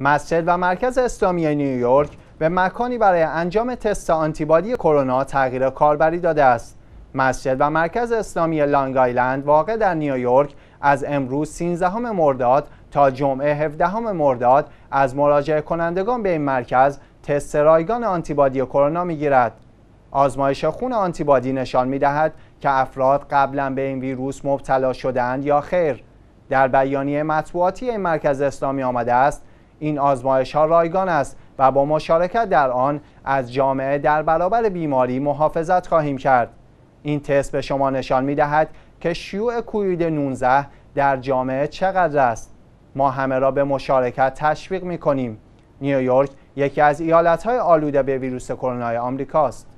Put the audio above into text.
مسجد و مرکز اسلامی نیویورک به مکانی برای انجام تست آنتیبادی کرونا تغییر کاربری داده است. مسجد و مرکز اسلامی لانگ آیلند واقع در نیویورک از امروز 13 مرداد تا جمعه 17 مرداد از مراجعه کنندگان به این مرکز تست رایگان آنتیبادی کرونا میگیرد. آزمایش خون آنتیبادی نشان می دهد که افراد قبلا به این ویروس مبتلا شدند یا خیر. در بیانیه مطبوعاتی این مرکز اسلامی آمده است این آزمایش ها رایگان است و با مشارکت در آن از جامعه در برابر بیماری محافظت خواهیم کرد این تست به شما نشان می دهد که شیوع کووید 19 در جامعه چقدر است ما همه را به مشارکت تشویق می کنیم نیویورک یکی از های آلوده به ویروس کرونا آمریکاست